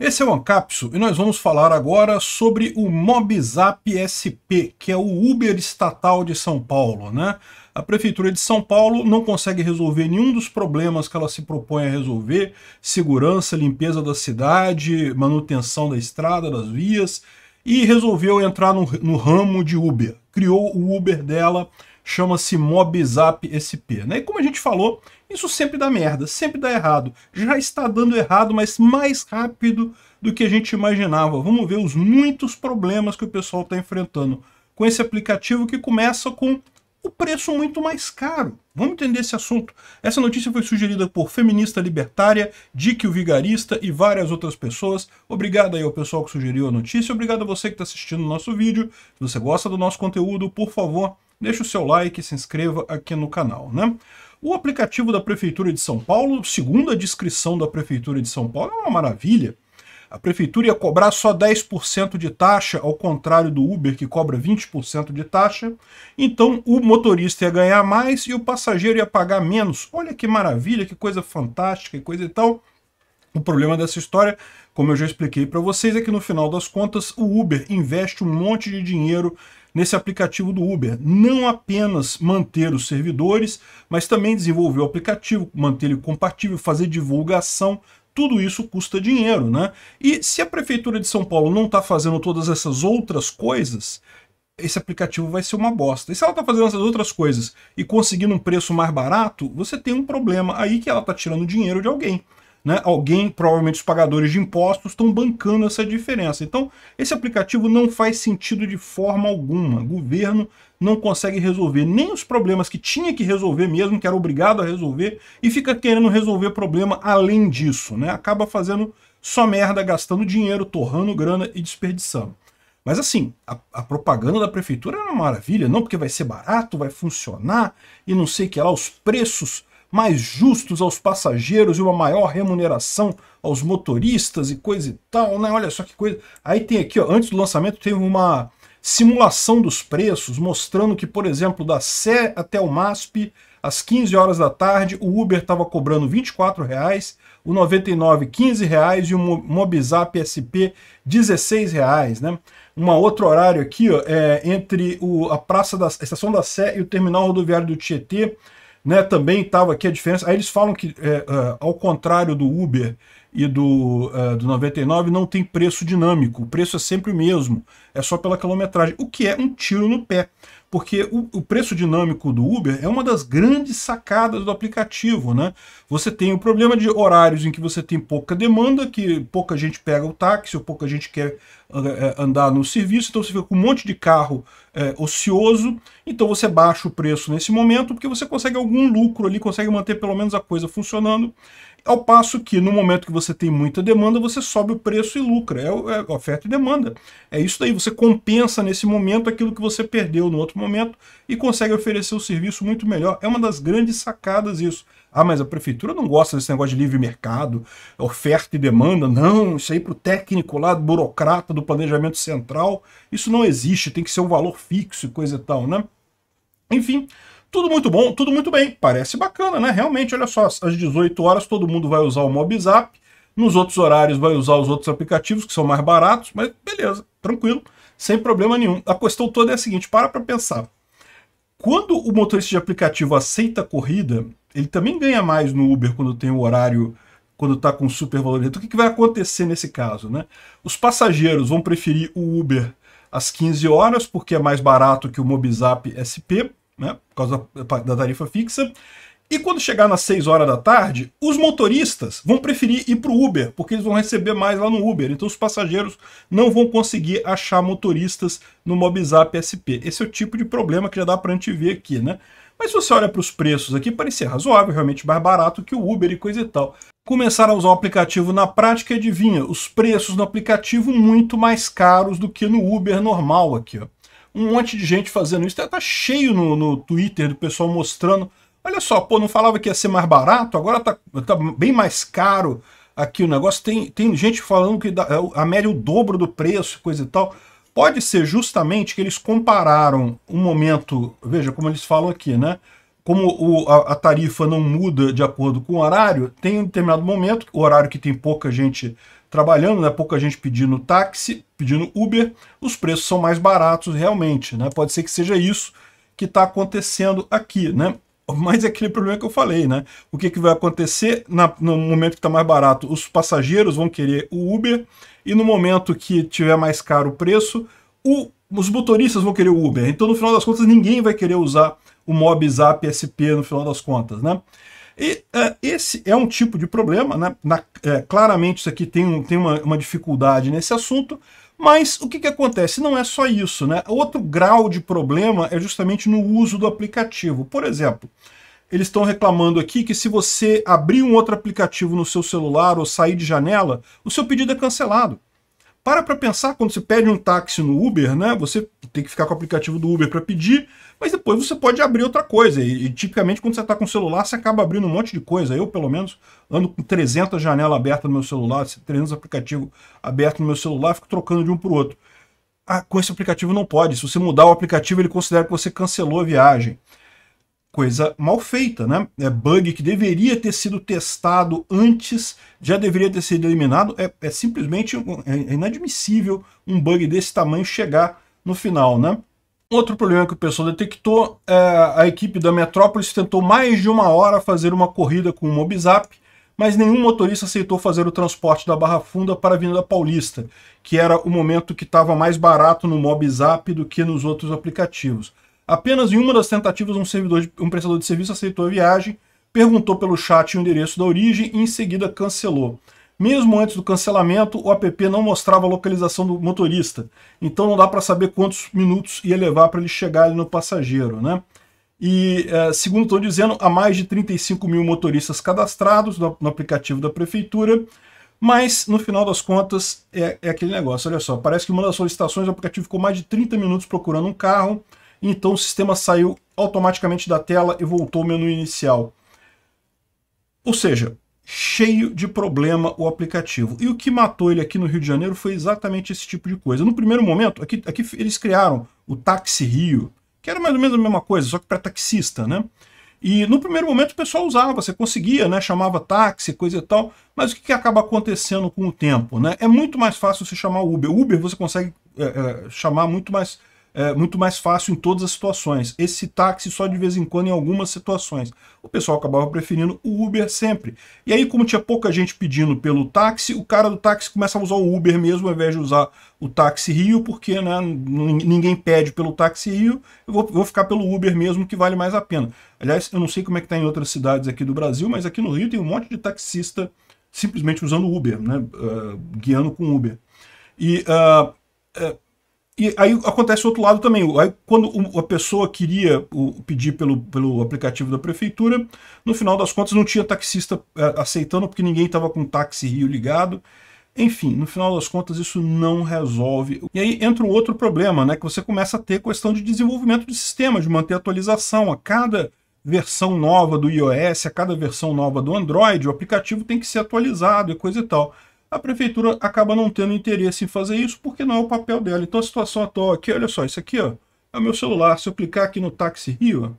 Esse é o Ancapso e nós vamos falar agora sobre o Mobizap SP, que é o Uber estatal de São Paulo. Né? A Prefeitura de São Paulo não consegue resolver nenhum dos problemas que ela se propõe a resolver, segurança, limpeza da cidade, manutenção da estrada, das vias, e resolveu entrar no, no ramo de Uber. Criou o Uber dela, chama-se Mobzap SP. Né? E como a gente falou, isso sempre dá merda, sempre dá errado. Já está dando errado, mas mais rápido do que a gente imaginava. Vamos ver os muitos problemas que o pessoal está enfrentando com esse aplicativo que começa com o preço muito mais caro. Vamos entender esse assunto. Essa notícia foi sugerida por Feminista Libertária, Dick o Vigarista e várias outras pessoas. Obrigado aí ao pessoal que sugeriu a notícia. Obrigado a você que está assistindo o nosso vídeo. Se você gosta do nosso conteúdo, por favor, deixe o seu like e se inscreva aqui no canal, né? O aplicativo da Prefeitura de São Paulo, segundo a descrição da Prefeitura de São Paulo, é uma maravilha. A prefeitura ia cobrar só 10% de taxa, ao contrário do Uber, que cobra 20% de taxa. Então o motorista ia ganhar mais e o passageiro ia pagar menos. Olha que maravilha, que coisa fantástica e coisa e tal. O problema dessa história, como eu já expliquei para vocês, é que no final das contas o Uber investe um monte de dinheiro nesse aplicativo do Uber. Não apenas manter os servidores, mas também desenvolver o aplicativo, manter ele compatível, fazer divulgação, tudo isso custa dinheiro, né? E se a Prefeitura de São Paulo não está fazendo todas essas outras coisas, esse aplicativo vai ser uma bosta. E se ela está fazendo essas outras coisas e conseguindo um preço mais barato, você tem um problema aí que ela está tirando dinheiro de alguém né? Alguém, provavelmente os pagadores de impostos, estão bancando essa diferença. Então, esse aplicativo não faz sentido de forma alguma. O governo não consegue resolver nem os problemas que tinha que resolver mesmo, que era obrigado a resolver, e fica querendo resolver problema além disso, né? Acaba fazendo só merda, gastando dinheiro, torrando grana e desperdiçando. Mas assim, a, a, propaganda da prefeitura é uma maravilha, não porque vai ser barato, vai funcionar e não sei que lá, os preços mais justos aos passageiros e uma maior remuneração aos motoristas e coisa e tal, né? Olha só que coisa. Aí tem aqui, ó, antes do lançamento teve uma simulação dos preços, mostrando que, por exemplo, da Sé até o MASP, às 15 horas da tarde, o Uber estava cobrando R$ 24,00, o 99 R$ 15,00 e o Mobizap SP R$ 16,00, né? Um outro horário aqui, ó, é, entre o, a Praça da a Estação da Sé e o Terminal Rodoviário do Tietê, né, também estava aqui a diferença. Aí eles falam que, é, é ao contrário do Uber, e do, uh, do 99 não tem preço dinâmico, o preço é sempre o mesmo, é só pela quilometragem, o que é um tiro no pé, porque o, o, preço dinâmico do Uber é uma das grandes sacadas do aplicativo, né? Você tem o problema de horários em que você tem pouca demanda, que pouca gente pega o táxi ou pouca gente quer uh, andar no serviço, então você fica com um monte de carro uh, ocioso, então você baixa o preço nesse momento, porque você consegue algum lucro ali, consegue manter pelo menos a coisa funcionando, ao passo que no momento que você tem muita demanda, você sobe o preço e lucra. É, é oferta e demanda. É isso daí. Você compensa nesse momento aquilo que você perdeu no outro momento e consegue oferecer o serviço muito melhor. É uma das grandes sacadas isso. Ah, mas a prefeitura não gosta desse negócio de livre mercado, oferta e demanda. Não, isso aí para o técnico lá, burocrata do planejamento central, isso não existe, tem que ser um valor fixo e coisa e tal, né? Enfim, tudo muito bom, tudo muito bem. Parece bacana, né? Realmente, olha só, às 18 horas todo mundo vai usar o Mobizap. Nos outros horários vai usar os outros aplicativos que são mais baratos, mas beleza, tranquilo, sem problema nenhum. A questão toda é a seguinte, para para pensar. Quando o motorista de aplicativo aceita a corrida, ele também ganha mais no Uber quando tem o horário quando está com super valor Então, o que, que, vai acontecer nesse caso? Né? Os passageiros vão preferir o Uber às 15 horas, porque é mais barato que o Mobizap SP, né, por causa da, da tarifa fixa. E quando chegar nas 6 horas da tarde, os motoristas vão preferir ir para o Uber, porque eles vão receber mais lá no Uber. Então os passageiros não vão conseguir achar motoristas no Mobizap SP. Esse é o tipo de problema que já dá para a gente ver aqui, né? Mas se você olha para os preços aqui, parecia razoável, realmente mais barato que o Uber e coisa e tal. Começaram a usar o aplicativo na prática adivinha, os preços no aplicativo muito mais caros do que no Uber normal aqui, ó um monte de gente fazendo isso. Tá, tá cheio no, no Twitter do pessoal mostrando. Olha só, pô, não falava que ia ser mais barato, agora tá, tá bem mais caro aqui o negócio. Tem, tem gente falando que é a média é o dobro do preço, coisa e tal. Pode ser justamente que eles compararam um momento, veja como eles falam aqui, né? Como o, a, a, tarifa não muda de acordo com o horário, tem um determinado momento, o horário que tem pouca gente trabalhando, né? Pouca gente pedindo táxi, pedindo Uber, os preços são mais baratos realmente, né? Pode ser que seja isso que está acontecendo aqui, né? Mas é aquele problema que eu falei, né? O que, que vai acontecer na, no momento que está mais barato? Os passageiros vão querer o Uber e no momento que tiver mais caro o preço, o, os motoristas vão querer o Uber. Então, no final das contas, ninguém vai querer usar o Mobizap SP no final das contas, né? E uh, esse é um tipo de problema, né? Na, é, claramente isso aqui tem, um, tem uma, uma, dificuldade nesse assunto, mas o que, que acontece? Não é só isso, né? Outro grau de problema é justamente no uso do aplicativo. Por exemplo, eles estão reclamando aqui que se você abrir um outro aplicativo no seu celular ou sair de janela, o seu pedido é cancelado. Para para pensar quando você pede um táxi no Uber, né? Você tem que ficar com o aplicativo do Uber para pedir, mas depois você pode abrir outra coisa. E, e tipicamente quando você está com o celular, você acaba abrindo um monte de coisa. Eu, pelo menos, ando com 300 janelas abertas no meu celular, 300 aplicativos abertos no meu celular, fico trocando de um para o outro. Ah, com esse aplicativo não pode. Se você mudar o aplicativo, ele considera que você cancelou a viagem coisa mal feita, né? É bug que deveria ter sido testado antes, já deveria ter sido eliminado. É, é simplesmente é, é inadmissível um bug desse tamanho chegar no final, né? Outro problema que o pessoal detectou, é, a equipe da Metrópolis tentou mais de uma hora fazer uma corrida com o Mobizap, mas nenhum motorista aceitou fazer o transporte da Barra Funda para a Avenida Paulista, que era o momento que estava mais barato no Mobizap do que nos outros aplicativos. Apenas em uma das tentativas, um, servidor de, um prestador de serviço aceitou a viagem, perguntou pelo chat o endereço da origem e em seguida cancelou. Mesmo antes do cancelamento, o app não mostrava a localização do motorista, então não dá para saber quantos minutos ia levar para ele chegar ali no passageiro. Né? E, eh, segundo estão dizendo, há mais de 35 mil motoristas cadastrados no, aplicativo da prefeitura, mas, no final das contas, é, é aquele negócio. Olha só, parece que uma das solicitações o aplicativo ficou mais de 30 minutos procurando um carro, então o sistema saiu automaticamente da tela e voltou ao menu inicial. Ou seja, cheio de problema o aplicativo. E o que matou ele aqui no Rio de Janeiro foi exatamente esse tipo de coisa. No primeiro momento, aqui, aqui eles criaram o Táxi Rio, que era mais ou menos a mesma coisa, só que para taxista, né? E no primeiro momento o pessoal usava, você conseguia, né? Chamava táxi, coisa e tal. Mas o que, que acaba acontecendo com o tempo, né? É muito mais fácil você chamar o Uber. Uber você consegue é, é, chamar muito mais é, muito mais fácil em todas as situações. Esse táxi só de vez em quando em algumas situações. O pessoal acabava preferindo o Uber sempre. E aí, como tinha pouca gente pedindo pelo táxi, o cara do táxi começa a usar o Uber mesmo, ao invés de usar o táxi Rio, porque né, ninguém pede pelo táxi Rio, eu vou, vou ficar pelo Uber mesmo, que vale mais a pena. Aliás, eu não sei como é que está em outras cidades aqui do Brasil, mas aqui no Rio tem um monte de taxista simplesmente usando Uber, né, uh, guiando com Uber. E uh, uh, e aí acontece o outro lado também. Aí, quando a pessoa queria pedir pelo, pelo aplicativo da prefeitura, no final das contas não tinha taxista é, aceitando porque ninguém estava com o táxi Rio ligado. Enfim, no final das contas isso não resolve. E aí entra um outro problema, né? Que você começa a ter questão de desenvolvimento de sistema, de manter atualização. A cada versão nova do iOS, a cada versão nova do Android, o aplicativo tem que ser atualizado e coisa e tal a prefeitura acaba não tendo interesse em fazer isso porque não é o papel dela. Então a situação atual aqui, olha só, isso aqui ó, é o meu celular. Se eu clicar aqui no táxi Rio,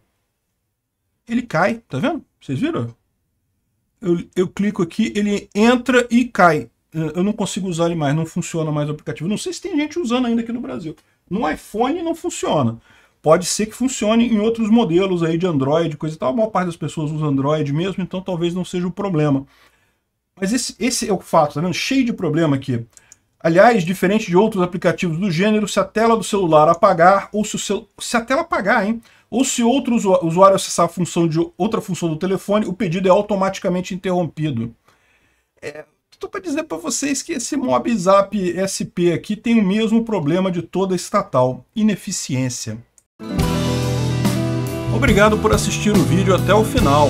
ele cai, tá vendo? Vocês viram? Eu, eu clico aqui, ele entra e cai. Eu não consigo usar ele mais, não funciona mais o aplicativo. Não sei se tem gente usando ainda aqui no Brasil. No iPhone não funciona. Pode ser que funcione em outros modelos aí de Android, coisa e tal. A maior parte das pessoas usa Android mesmo, então talvez não seja o um problema. Mas esse, esse é o fato, tá vendo? Cheio de problema aqui. Aliás, diferente de outros aplicativos do gênero, se a tela do celular apagar, ou se, cel... se a tela apagar, hein? Ou se outro usuário acessar a função de outra função do telefone, o pedido é automaticamente interrompido. É, tô para dizer para vocês que esse MobZap SP aqui tem o mesmo problema de toda estatal, ineficiência. Obrigado por assistir o vídeo até o final.